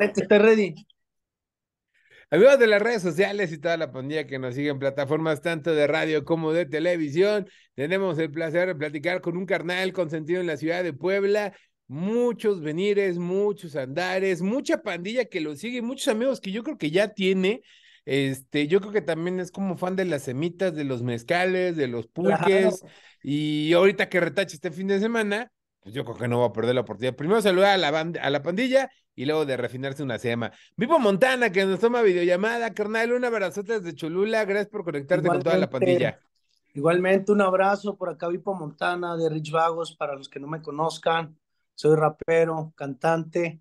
Excelente, ready. Amigos de las redes sociales y toda la pandilla que nos sigue en plataformas tanto de radio como de televisión, tenemos el placer de platicar con un carnal consentido en la ciudad de Puebla. Muchos venires, muchos andares, mucha pandilla que lo sigue, muchos amigos que yo creo que ya tiene. Este, yo creo que también es como fan de las semitas, de los mezcales, de los pulques. Y ahorita que retache este fin de semana, pues yo creo que no va a perder la oportunidad. Primero saludar a la, a la pandilla y luego de refinarse una sema. Vipo Montana, que nos toma videollamada, carnal, un abrazote desde Cholula, gracias por conectarte con toda la pandilla. Igualmente, un abrazo por acá, Vipo Montana, de Rich Vagos, para los que no me conozcan, soy rapero, cantante,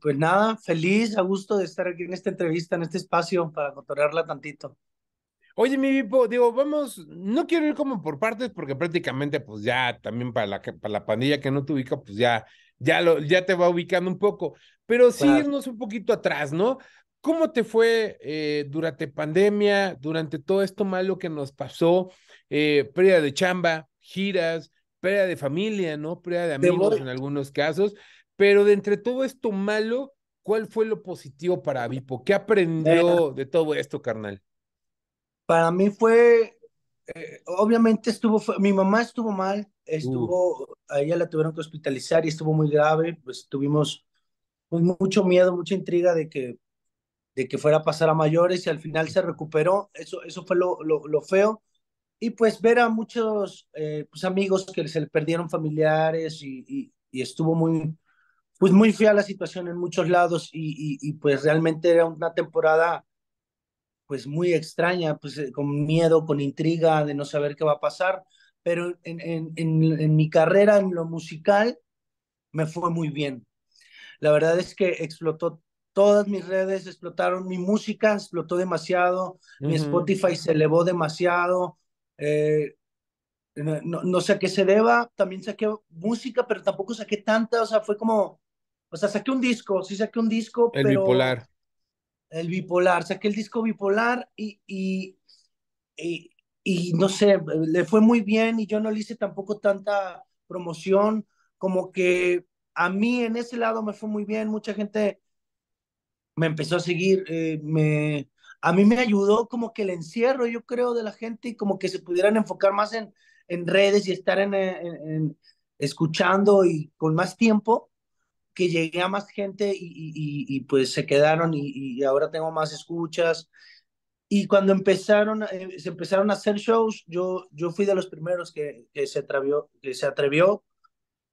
pues nada, feliz, a gusto de estar aquí en esta entrevista, en este espacio, para cotorearla tantito. Oye, mi Vipo, digo, vamos, no quiero ir como por partes porque prácticamente, pues ya, también para la, para la pandilla que no te ubica, pues ya ya, lo, ya te va ubicando un poco. Pero sí irnos un poquito atrás, ¿no? ¿Cómo te fue eh, durante pandemia, durante todo esto malo que nos pasó? Eh, de chamba, giras, pérdida de familia, ¿no? Pérdida de amigos en algunos casos. Pero de entre todo esto malo, ¿cuál fue lo positivo para Vipo? ¿Qué aprendió de todo esto, carnal? Para mí fue eh, obviamente estuvo, mi mamá estuvo mal, estuvo, uh. a ella la tuvieron que hospitalizar y estuvo muy grave, pues tuvimos pues, mucho miedo, mucha intriga de que, de que fuera a pasar a mayores y al final se recuperó, eso, eso fue lo, lo, lo feo. Y pues ver a muchos eh, pues, amigos que se le perdieron familiares y, estuvo muy, pues muy fea la situación en muchos lados y, y pues realmente era una temporada pues muy extraña, pues eh, con miedo, con intriga de no saber qué va a pasar, pero en, en, en, mi carrera en lo musical me fue muy bien. La verdad es que explotó todas mis redes, explotaron mi música, explotó demasiado, mi Spotify se elevó demasiado. Eh, no, sé a qué se deba, también saqué música, pero tampoco saqué tanta, o sea, fue como, o sea, saqué un disco, sí saqué un disco, El Bipolar el bipolar, saqué el disco bipolar y, y, no sé, le fue muy bien y yo no le hice tampoco tanta promoción, como que a mí en ese lado me fue muy bien, mucha gente me empezó a seguir, eh, me, a mí me ayudó como que el encierro, yo creo, de la gente y como que se pudieran enfocar más en, en redes y estar en, en escuchando y con más tiempo que llegué a más gente y, pues se quedaron y, ahora tengo más escuchas. Y cuando empezaron, eh, se empezaron a hacer shows, yo, yo fui de los primeros que, que se atrevió, que se atrevió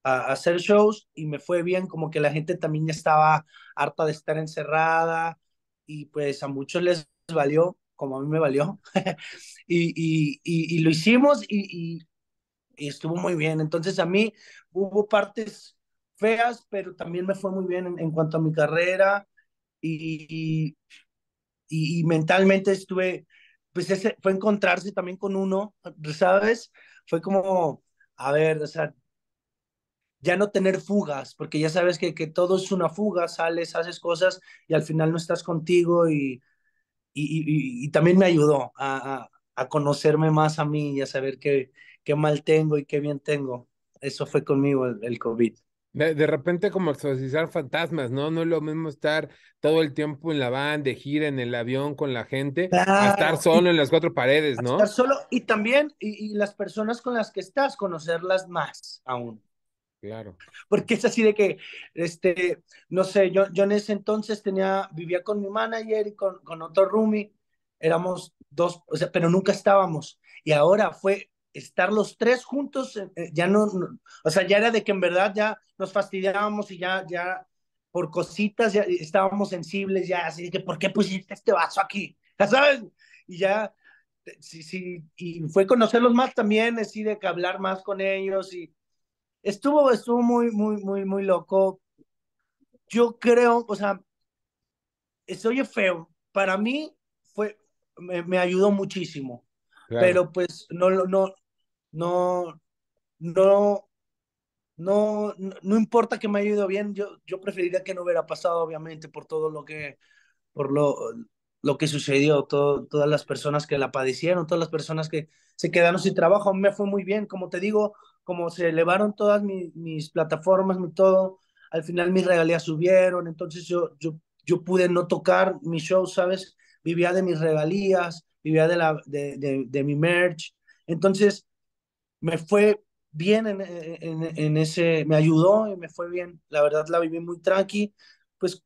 a, hacer shows y me fue bien, como que la gente también ya estaba harta de estar encerrada y pues a muchos les valió, como a mí me valió. y, lo hicimos y, y estuvo muy bien. Entonces a mí hubo partes feas, pero también me fue muy bien en, cuanto a mi carrera y, y, mentalmente estuve, pues ese, fue encontrarse también con uno, ¿sabes? Fue como, a ver, o sea, ya no tener fugas, porque ya sabes que, que todo es una fuga, sales, haces cosas y al final no estás contigo y, y, y, también me ayudó a, a, conocerme más a mí y a saber qué, qué mal tengo y qué bien tengo. Eso fue conmigo el COVID. De, repente como exorcizar fantasmas, ¿no? No es lo mismo estar todo el tiempo en la van, de gira, en el avión, con la gente, estar solo en las cuatro paredes, ¿no? estar solo y también, y, las personas con las que estás, conocerlas más aún. Claro. Porque es así de que, este, no sé, yo, yo en ese entonces tenía, vivía con mi manager y con, con otro roomie, éramos dos, o sea, pero nunca estábamos. Y ahora fue estar los tres juntos, eh, eh, ya no, o sea, ya era de que en verdad ya nos fastidiábamos y ya, ya por cositas ya estábamos sensibles, ya así de que, ¿por qué pusiste este vaso aquí? ¿Ya sabes? Y ya, eh, sí, sí, y fue conocerlos más también, así de que hablar más con ellos y estuvo, estuvo muy, muy, muy, muy loco. Yo creo, o sea, estoy oye feo, para mí fue, me, me ayudó muchísimo pero pues no, no, no, no, no, no importa que me haya ido bien, yo, yo preferiría que no hubiera pasado, obviamente, por todo lo que, por lo, lo que sucedió, todas las personas que la padecieron, todas las personas que se quedaron sin trabajo, me fue muy bien, como te digo, como se elevaron todas mis plataformas, mi todo, al final mis regalías subieron, entonces yo, yo, yo pude no tocar mi show ¿sabes? Vivía de mis regalías, vivía de, la, de, de, mi merch. Entonces, me fue bien en, en, en, ese, me ayudó y me fue bien. La verdad la viví muy tranqui. Pues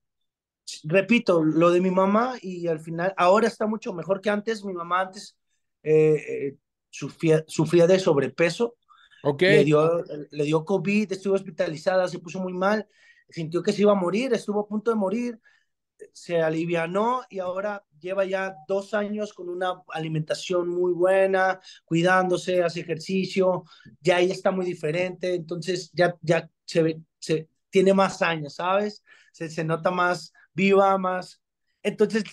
repito, lo de mi mamá y al final, ahora está mucho mejor que antes. Mi mamá antes eh, eh, sufría, de sobrepeso. Okay. Le, dio, le dio COVID, estuvo hospitalizada, se puso muy mal, sintió que se iba a morir, estuvo a punto de morir se alivianó y ahora lleva ya dos años con una alimentación muy buena, cuidándose, hace ejercicio, ya ahí está muy diferente, entonces ya, ya se, se tiene más años, ¿sabes? Se, se nota más viva, más... Entonces,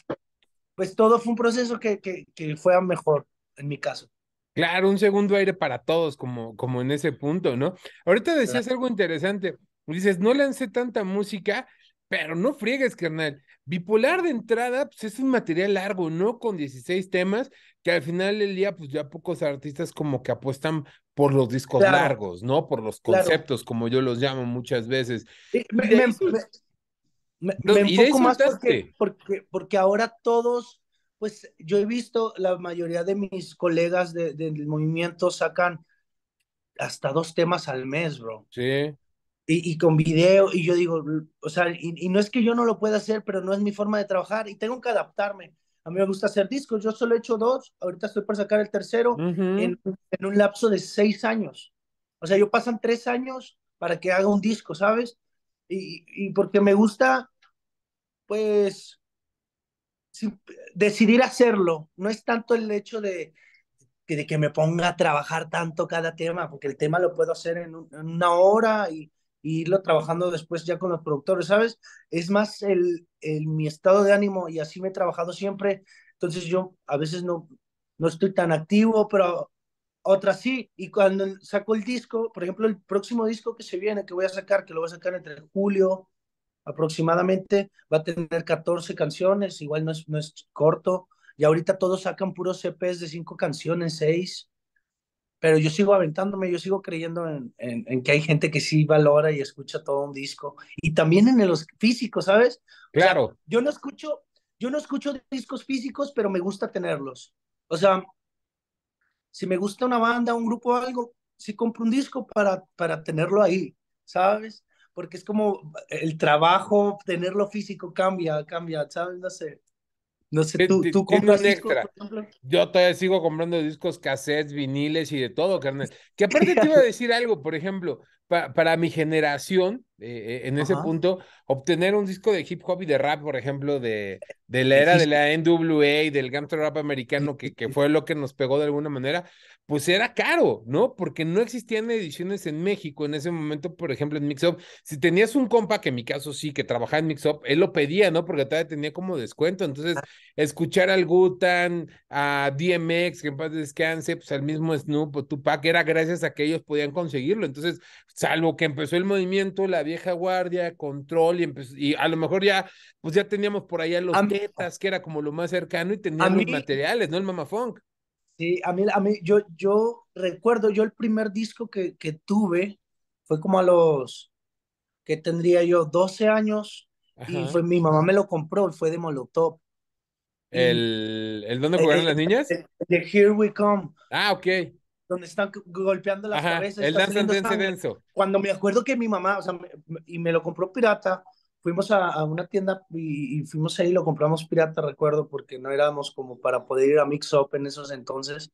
pues todo fue un proceso que, que, que fue a mejor, en mi caso. Claro, un segundo aire para todos, como, como en ese punto, ¿no? Ahorita decías algo interesante. Dices, no lancé tanta música, pero no friegues, carnal. Bipolar de entrada, pues es un material largo, ¿no? Con 16 temas, que al final del día, pues ya pocos artistas como que apuestan por los discos largos, ¿no? Por los conceptos, como yo los llamo muchas veces. me, enfoco más porque, porque, ahora todos, pues yo he visto, la mayoría de mis colegas del movimiento sacan hasta dos temas al mes, bro. Sí y, con video, y yo digo, o sea, y, no es que yo no lo pueda hacer, pero no es mi forma de trabajar y tengo que adaptarme. A mí me gusta hacer discos, yo solo he hecho dos, ahorita estoy por sacar el tercero en, un lapso de seis años. O sea, yo pasan tres años para que haga un disco, ¿sabes? Y, y porque me gusta, pues, decidir hacerlo. No es tanto el hecho de, de que me ponga a trabajar tanto cada tema, porque el tema lo puedo hacer en una hora y, y irlo trabajando después ya con los productores, ¿sabes? Es más el, el, mi estado de ánimo y así me he trabajado siempre. Entonces yo a veces no, no estoy tan activo, pero otras sí. Y cuando saco el disco, por ejemplo, el próximo disco que se viene, que voy a sacar, que lo voy a sacar entre julio aproximadamente, va a tener 14 canciones, igual no es, no es corto. Y ahorita todos sacan puros CPs e de 5 canciones, 6 pero yo sigo aventándome, yo sigo creyendo en, en, que hay gente que sí valora y escucha todo un disco, y también en los físicos, ¿sabes? Claro. yo no escucho, yo no escucho discos físicos, pero me gusta tenerlos. O sea, si me gusta una banda, un grupo o algo, sí compro un disco para, para tenerlo ahí, ¿sabes? Porque es como el trabajo, tenerlo físico cambia, cambia, ¿sabes? No sé. No sé, tú, tú compras Yo todavía sigo comprando discos, cassettes, viniles y de todo, carnal. Que aparte te iba a decir algo, por ejemplo, para mi generación, eh, eh, en ese punto, obtener un disco de hip hop y de rap, por ejemplo, de, de la era de la NWA y del gangster rap americano, que, que fue lo que nos pegó de alguna manera, pues era caro, ¿no? Porque no existían ediciones en México en ese momento, por ejemplo, en Mixup. Si tenías un compa, que en mi caso sí, que trabajaba en Mixup, él lo pedía, ¿no? Porque todavía tenía como descuento. Entonces, ah. escuchar al Gutan, a DMX, que en paz descanse, pues al mismo Snoop o Tupac, era gracias a que ellos podían conseguirlo. Entonces, salvo que empezó el movimiento, la vieja guardia, control, y, y a lo mejor ya, pues ya teníamos por allá los tetas, que era como lo más cercano, y tenían los materiales, ¿no? El Funk. Sí, a mí, a mí yo, yo recuerdo, yo el primer disco que, que tuve fue como a los, que tendría yo 12 años, y fue, mi mamá me lo compró, fue de Molotov. ¿El, el eh, jugaron eh, las niñas? Eh, de Here We Come. Ah, ok donde están golpeando las cabezas. El danza denso. Cuando me acuerdo que mi mamá, o sea, y me lo compró pirata, fuimos a, una tienda y, fuimos ahí, lo compramos pirata, recuerdo, porque no éramos como para poder ir a Mix Up en esos entonces.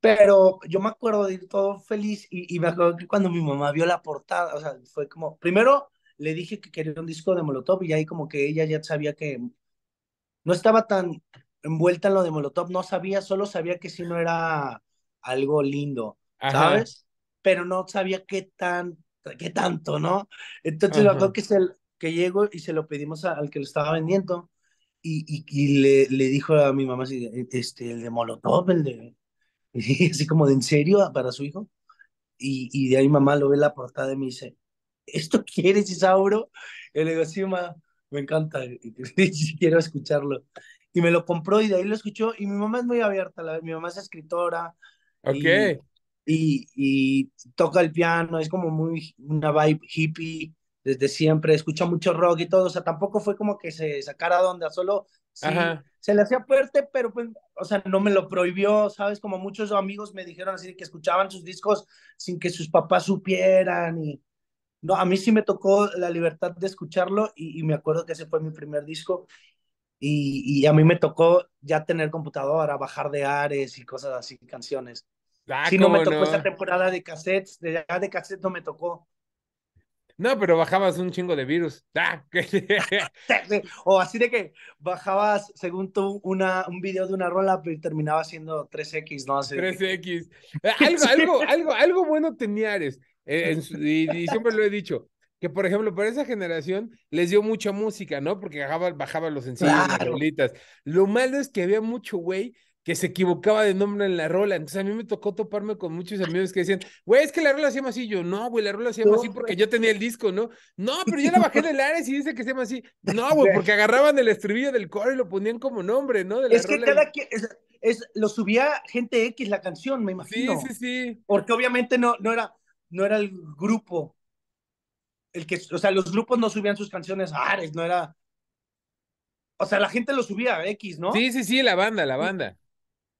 Pero yo me acuerdo de ir todo feliz y, me acuerdo que cuando mi mamá vio la portada, o sea, fue como, primero le dije que quería un disco de Molotov y ahí como que ella ya sabía que no estaba tan envuelta en lo de Molotov, no sabía, solo sabía que si no era algo lindo, ¿sabes? Pero no sabía qué tan ¿qué tanto, no? Entonces lo que que, el que llegó y se lo pedimos al que lo estaba vendiendo y, y, le, le, dijo a mi mamá, e, este, el de Molotov, el de... así como de en serio para su hijo. Y, y de ahí mamá lo ve la portada y me dice, ¿esto quieres, Isauro? Y le digo, sí, mamá, me encanta, quiero escucharlo. Y me lo compró y de ahí lo escuchó. Y mi mamá es muy abierta, la, mi mamá es escritora. Ok y, toca el piano, es como muy una vibe hippie desde siempre, escucha mucho rock y todo, o sea, tampoco fue como que se sacara donde solo se le hacía fuerte, pero pues, o sea, no me lo prohibió, ¿sabes? Como muchos amigos me dijeron así que escuchaban sus discos sin que sus papás supieran y... No, a mí sí me tocó la libertad de escucharlo y, me acuerdo que ese fue mi primer disco y, y, a mí me tocó ya tener computadora, bajar de Ares y cosas así, canciones. Ah, si no me tocó esa temporada de cassettes, de, ah, de cassettes no me tocó. No, pero bajabas un chingo de virus. Ah, o así de que bajabas, según tú, una, un video de una rola, pero terminaba siendo 3X, no 3X. Algo, algo, algo, algo bueno tenía Ares. Eh, y, siempre lo he dicho. Que, por ejemplo, para esa generación les dio mucha música, ¿no? Porque bajaban bajaba los sencillos, las bolitas. Lo malo es que había mucho güey que se equivocaba de nombre en la rola. Entonces a mí me tocó toparme con muchos amigos que decían, güey, es que la rola se llama así. Yo, no, güey, la rola se llama así porque yo tenía el disco, ¿no? No, pero yo la bajé del Ares y dice que se llama así. No, güey, porque agarraban el estribillo del coro y lo ponían como nombre, ¿no? es que cada quien, lo subía gente X la canción, me imagino. Sí, sí, sí. Porque obviamente no, no, era, no era el grupo. El que, o sea, los grupos no subían sus canciones Ares, no era... O sea, la gente lo subía X, ¿no? Sí, sí, sí, la banda, la banda.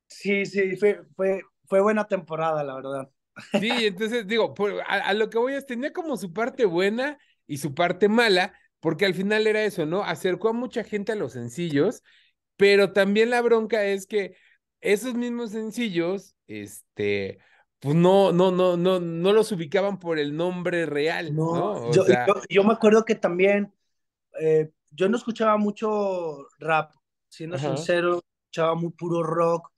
Sí, sí, fue, fue, fue buena temporada, la verdad. Sí, entonces digo, a, lo que voy es, tenía como su parte buena y su parte mala, porque al final era eso, ¿no? Acercó a mucha gente a los sencillos, pero también la bronca es que esos mismos sencillos, este, pues no, no, no, no, no los ubicaban por el nombre real, ¿no? yo, me acuerdo que también, eh, yo no escuchaba mucho rap, siendo sincero, escuchaba muy puro rock,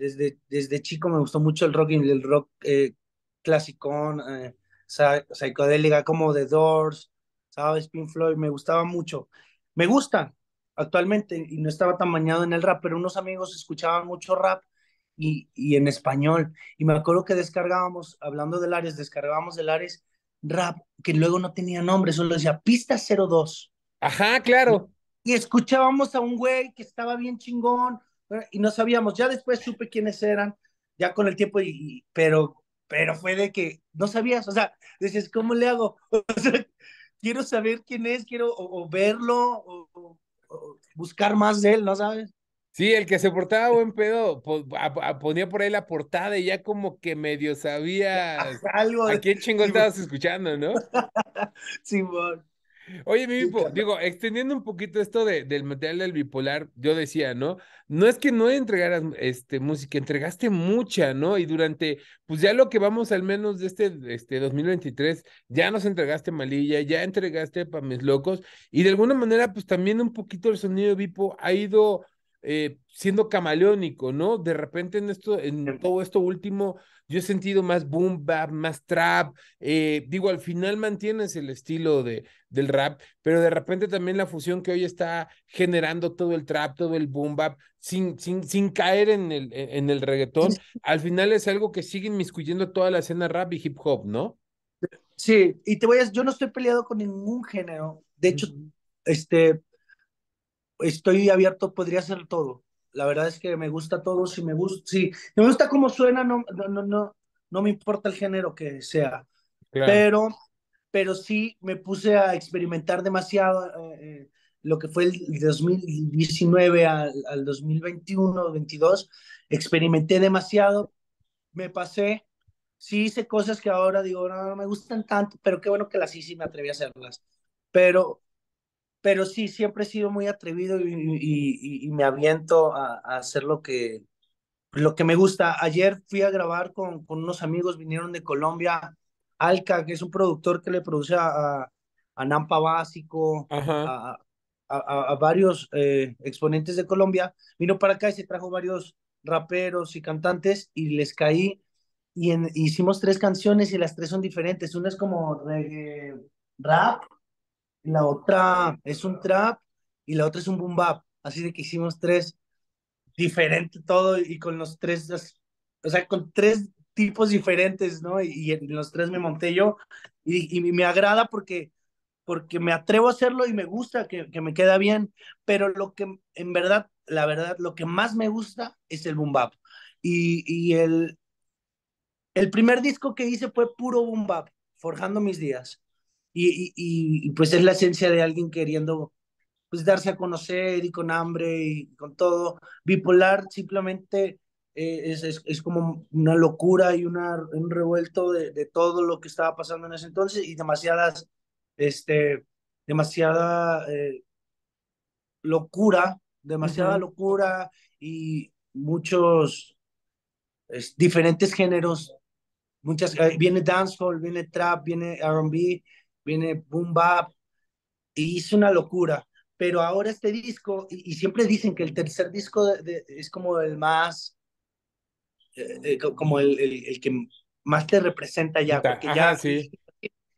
desde, chico me gustó mucho el rock, el rock eh, clasicón, eh, psicodélica, como The Doors, ¿sabes? Pink Floyd, me gustaba mucho. Me gusta actualmente y no estaba tan bañado en el rap, pero unos amigos escuchaban mucho rap y, y en español. Y me acuerdo que descargábamos, hablando del Ares, descargábamos del Ares rap que luego no tenía nombre, solo decía Pista 02. Ajá, claro. y escuchábamos a un güey que estaba bien chingón, y no sabíamos, ya después supe quiénes eran, ya con el tiempo, y, pero, pero fue de que no sabías, o sea, dices, ¿cómo le hago? quiero saber quién es, quiero o, verlo, o, buscar más de él, ¿no sabes? Sí, el que se portaba buen pedo, ponía por ahí la portada y ya como que medio sabía algo. ¿A quién chingón estabas escuchando, no? Simón. Oye, mi Vipo, digo, extendiendo un poquito esto de, del material del bipolar, yo decía, ¿no? No es que no entregaras este, música, entregaste mucha, ¿no? Y durante, pues ya lo que vamos al menos de este, este 2023, ya nos entregaste Malilla, ya entregaste para Mis Locos, y de alguna manera, pues también un poquito el sonido Vipo ha ido eh, siendo camaleónico, ¿no? De repente en esto, en todo esto último, yo he sentido más boom bap, más trap. Eh, digo, al final mantienes el estilo de, del rap, pero de repente también la fusión que hoy está generando todo el trap, todo el boom bap, sin, sin, sin caer en el, en el reggaetón, al final es algo que sigue inmiscuyendo toda la escena rap y hip hop, ¿no? Sí, y te voy a, yo no estoy peleado con ningún género. De hecho, este, estoy abierto, podría ser todo. La verdad es que me gusta todo, si me gusta, si me gusta como suena, no, no, no, no, me importa el género que sea. Pero, pero sí me puse a experimentar demasiado eh, eh, lo que fue el 2019 al, al 2021, 22. Experimenté demasiado, me pasé, sí hice cosas que ahora digo, no, no me gustan tanto, pero qué bueno que las hice y me atreví a hacerlas. Pero pero sí, siempre he sido muy atrevido y, me aviento a, hacer lo que, lo que me gusta. Ayer fui a grabar con, unos amigos, vinieron de Colombia, Alca, que es un productor que le produce a, a Nampa Básico, a, varios eh, exponentes de Colombia, vino para acá y se trajo varios raperos y cantantes y les caí y hicimos tres canciones y las tres son diferentes. Una es como reggae, rap, la otra es un trap y la otra es un boom bap. Así de que hicimos tres diferente todo y con los tres, o sea, con tres tipos diferentes, ¿no? Y, en los tres me monté yo y, y me agrada porque, porque me atrevo a hacerlo y me gusta, que, que, me queda bien, pero lo que en verdad, la verdad, lo que más me gusta es el boom bap. Y, y el, el primer disco que hice fue puro boom bap, Forjando mis días y, pues es la esencia de alguien queriendo pues darse a conocer y con hambre y con todo. Bipolar simplemente eh, es, es, es, como una locura y una, un revuelto de, de, todo lo que estaba pasando en ese entonces y demasiadas, este, demasiada eh, locura, demasiada locura y muchos diferentes géneros. Muchas, eh, viene dancehall, viene trap, viene R&B, viene boom bap, y hizo una locura. Pero ahora este disco, y, siempre dicen que el tercer disco es como el más, eh, eh, como el, el, que más te representa ya, porque ya... Sí.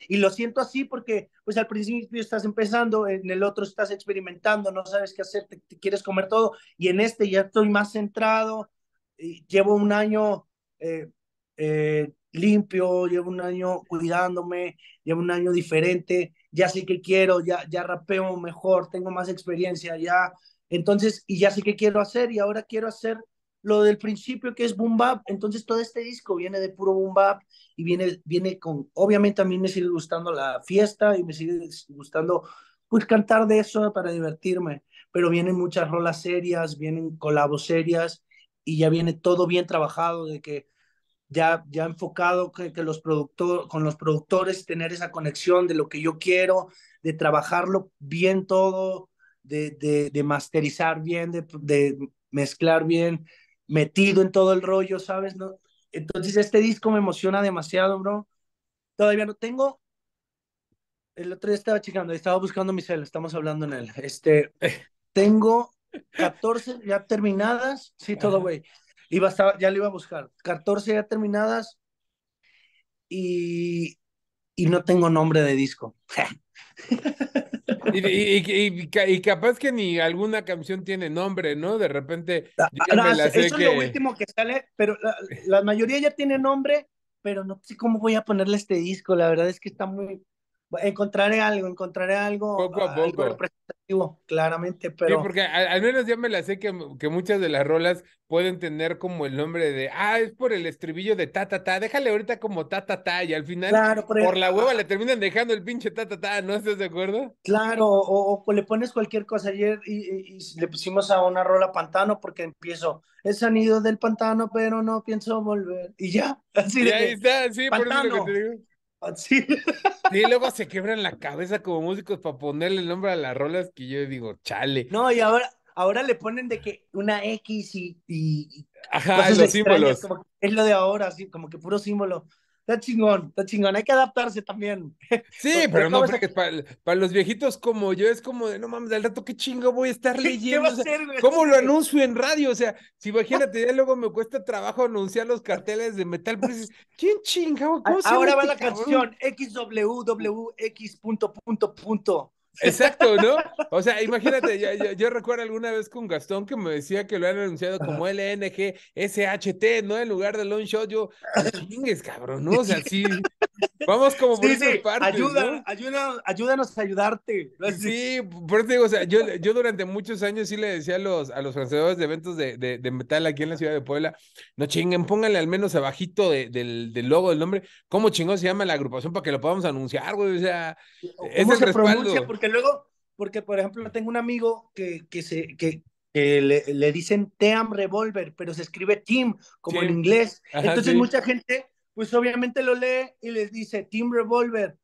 Y lo siento así porque, pues al principio estás empezando, en el otro estás experimentando, no sabes qué hacer, te, quieres comer todo, y en este ya estoy más centrado, y llevo un año eh, eh limpio, llevo un año cuidándome, llevo un año diferente, ya sé que quiero, ya, ya rapeo mejor, tengo más experiencia, ya, entonces, y ya sé qué quiero hacer y ahora quiero hacer lo del principio que es boom bap, entonces todo este disco viene de puro boom bap y viene, viene con, obviamente a mí me sigue gustando la fiesta y me sigue gustando pues cantar de eso para divertirme, pero vienen muchas rolas serias, vienen colabos serias y ya viene todo bien trabajado de que ya, ya enfocado que, los productor, con los productores, tener esa conexión de lo que yo quiero, de trabajarlo bien todo, de, de, de masterizar bien, de, mezclar bien, metido en todo el rollo, ¿sabes? ¿No? Entonces este disco me emociona demasiado, bro. Todavía no tengo... El otro día estaba checando, estaba buscando mi cel, estamos hablando en él. Este, tengo 14 ya terminadas, sí, todo, güey ya le iba a buscar. 14 ya terminadas y, no tengo nombre de disco. y, capaz que ni alguna canción tiene nombre, ¿no? De repente. Ah, eso es lo último que sale, pero la mayoría ya tiene nombre, pero no sé cómo voy a ponerle este disco. La verdad es que está muy, encontraré algo, encontraré algo, poco a ah, representativo, claramente, pero... Sí, porque al, menos ya me la sé que, que, muchas de las rolas pueden tener como el nombre de, ah, es por el estribillo de ta, ta, ta, déjale ahorita como ta, ta, ta, y al final por, la hueva le terminan dejando el pinche ta, ta, ta, ¿no estás de acuerdo? Claro, o, le pones cualquier cosa, ayer y, le pusimos a una rola pantano porque empiezo, el sonido del pantano, pero no pienso volver, y ya, así y de ahí está, sí, por eso lo que te digo. Ah, sí. luego se quebran la cabeza como músicos para ponerle el nombre a las rolas que yo digo, chale. No, y ahora, ahora le ponen de que una X y. Ajá, los símbolos. es lo de ahora, así, como que puro símbolo está chingón, está chingón. Hay que adaptarse también. Sí, pero no, que para, los viejitos como yo es como de, no mames, al rato qué chingo voy a estar leyendo. ¿Qué va ¿Cómo lo anuncio en radio? O sea, si imagínate, ya luego me cuesta trabajo anunciar los carteles de Metal pues, ¿Quién chinga? Ahora va este la canción XWWX punto punto punto. Exacto, ¿no? O sea, imagínate, yo, recuerdo alguna vez con Gastón que me decía que lo han anunciado como LNG SHT, ¿no? En lugar de long Show, yo, chingues, cabrón, ¿no? O sea, sí, Vamos como por ayuda, ayúdanos a ayudarte. Pues sí, por eso digo, o sea, yo, durante muchos años sí le decía a los, a los franceses de eventos de, metal aquí en la ciudad de Puebla, no chinguen, pónganle al menos abajito del, logo, del nombre, cómo chingón se llama la agrupación para que lo podamos anunciar, güey, o sea, es se Pronuncia? Porque luego, porque por ejemplo, tengo un amigo que, que se, que, le, dicen Team Revolver, pero se escribe Team, como en inglés. Entonces mucha gente pues obviamente lo lee y les dice Team Revolver.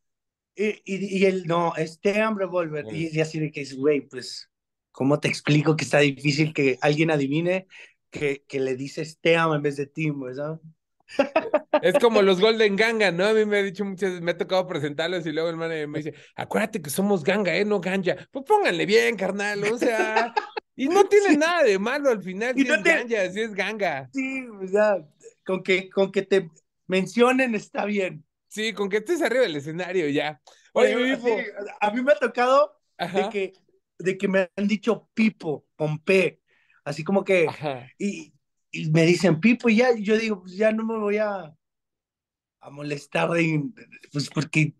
Y, él, no, es Team Revolver. Y, así de que es, güey, pues, ¿cómo te explico que está difícil que alguien adivine que, que le dice Team en vez de Team, ¿sabes? Es como los Golden Ganga, ¿no? A mí me ha dicho muchas veces, me ha tocado presentarlos y luego el man me dice, acuérdate que somos ganga, ¿eh? No ganja. Pues pónganle bien, carnal, o sea. Y no tiene nada de malo al final, si no es ganja, si es ganga. Sí, o con que, con que te mencionen, está bien. Sí, con que estés arriba del escenario ya. Oye, a mí me ha tocado de que, de que me han dicho Pipo Pompe. así como que, y, me dicen Pipo y ya, yo digo, pues ya no me voy a, molestar, pues porque,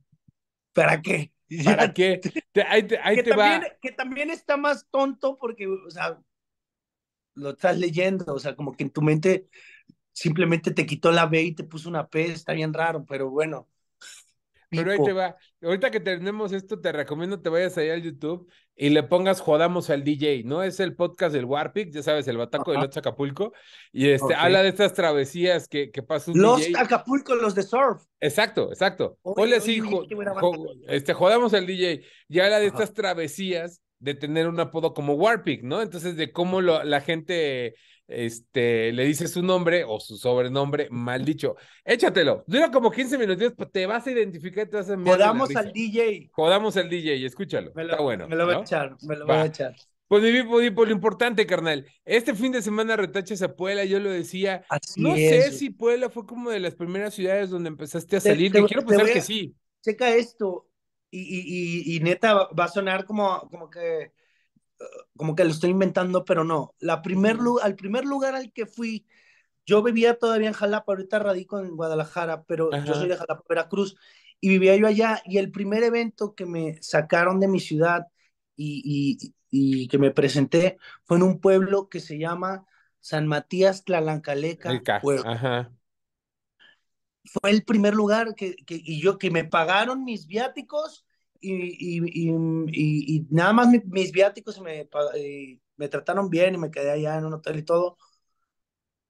¿para qué? ¿Para qué? ahí te, que, también, que también está más tonto porque, o sea, lo estás leyendo, o sea, como que en tu mente simplemente te quitó la B y te puso una P, está bien raro, pero bueno. Pero ahí te va. Ahorita que tenemos esto, te recomiendo te vayas allá al YouTube y le pongas Jodamos al DJ, ¿no? Es el podcast del Warpic, ya sabes, el Bataco de Los Acapulco. Y este, habla de estas travesías que, que pasa un Los Acapulco, los de surf. Exacto, exacto. O Ponle así, este, Jodamos al DJ. Y habla de estas travesías de tener un apodo como Warpic, ¿no? Entonces, de cómo la gente este, le dice su nombre o su sobrenombre, mal dicho. Échatelo. Dura como 15 minutos, pues, te vas a identificar te vas a Jodamos al DJ. Jodamos al DJ, escúchalo. lo, Está bueno. Me lo voy a echar, me lo Va. a echar. Pues mi por lo importante, carnal. Este fin de semana retachas a Puebla, yo lo decía. no sé si Puebla fue como de las primeras ciudades donde empezaste a salir, te, quiero pensar que sí. Checa esto, y, y, neta, va a sonar como, como que como que lo estoy inventando, pero no. La primer, al primer lugar al que fui, yo vivía todavía en Jalapa, ahorita radico en Guadalajara, pero yo soy de Jalapa, Veracruz, y vivía yo allá, y el primer evento que me sacaron de mi ciudad y, que me presenté fue en un pueblo que se llama San Matías Tlalancaleca, Fue el primer lugar que, y yo, que me pagaron mis viáticos, y, y, nada más mis viáticos me, eh, me trataron bien y me quedé allá en un hotel y todo.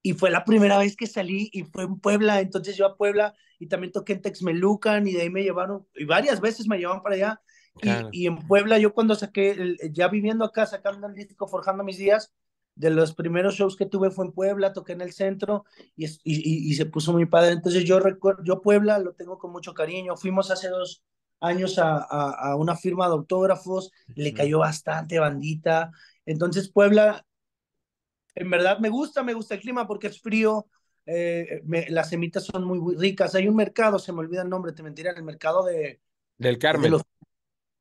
Y fue la primera vez que salí y fue en Puebla, entonces yo a Puebla y también toqué en Texmelucan y de ahí me llevaron, y varias veces me llevaron para allá. Y, en Puebla yo cuando saqué, ya viviendo acá, sacando el disco, forjando mis días, de los primeros shows que tuve fue en Puebla, toqué en el centro y, y, y se puso muy padre. Entonces yo recuerdo, yo Puebla lo tengo con mucho cariño. Fuimos hace dos, años a, a, una firma de autógrafos, le cayó bastante bandita. Entonces Puebla, en verdad me gusta, me gusta el clima porque es frío, eh, las semitas son muy, ricas. Hay un mercado, se me olvida el nombre, te mentiré, el mercado de... Del Carmen.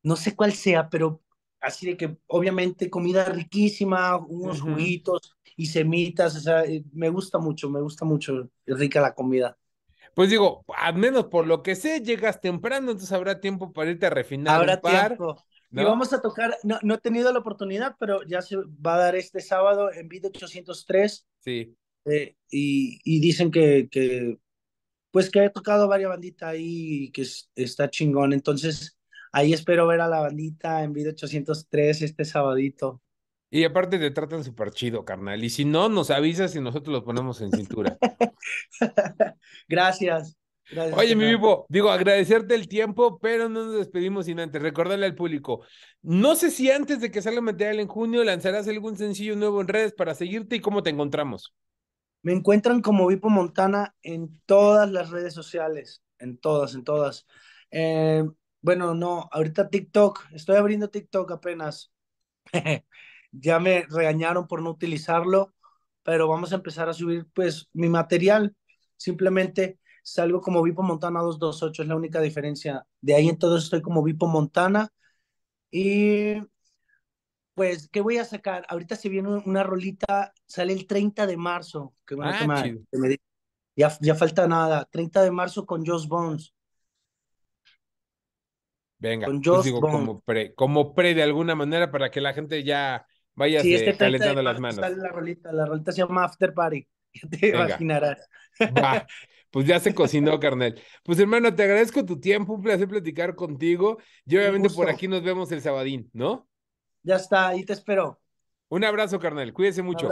no sé cuál sea, pero así de que obviamente comida riquísima, unos juguitos y semitas, o sea, eh, me gusta mucho, me gusta mucho, es rica la comida pues digo, al menos por lo que sé, llegas temprano, entonces habrá tiempo para irte a refinar. Habrá tiempo. Y vamos a tocar, no, no he tenido la oportunidad, pero ya se va a dar este sábado en video 803. Sí. Eh, y, y, dicen que, que, pues que he tocado varias banditas ahí y que está chingón. Entonces, ahí espero ver a la bandita en video 803 este sabadito. Y aparte te tratan súper chido, carnal. Y si no, nos avisas y nosotros lo ponemos en cintura. gracias. Oye, mi Vipo, digo, agradecerte el tiempo, pero no nos despedimos sin antes. Recordarle al público, no sé si antes de que salga material en junio lanzarás algún sencillo nuevo en redes para seguirte y cómo te encontramos. Me encuentran como Vipo Montana en todas las redes sociales, en todas, en todas. Eh, bueno, no, ahorita TikTok, estoy abriendo TikTok apenas. ya me regañaron por no utilizarlo, pero vamos a empezar a subir pues mi material. Simplemente salgo como Vipo Montana 228, es la única diferencia. De ahí en entonces estoy como Vipo Montana. Y pues, ¿qué voy a sacar? Ahorita se viene una rolita, sale el 30 de marzo, que, ah, me, ya, falta nada, 30 de marzo con Josh Bones. Venga, pues digo, Como, como pre de alguna manera para que la gente ya Vaya calentando las manos. la rolita, se llama After Party. Ya te imaginarás. Va. Pues ya se cocinó, carnal. Pues hermano, te agradezco tu tiempo, un placer platicar contigo. Y obviamente por aquí nos vemos el sabadín, ¿no? Ya está, ahí te espero. Un abrazo, carnal. Cuídese mucho.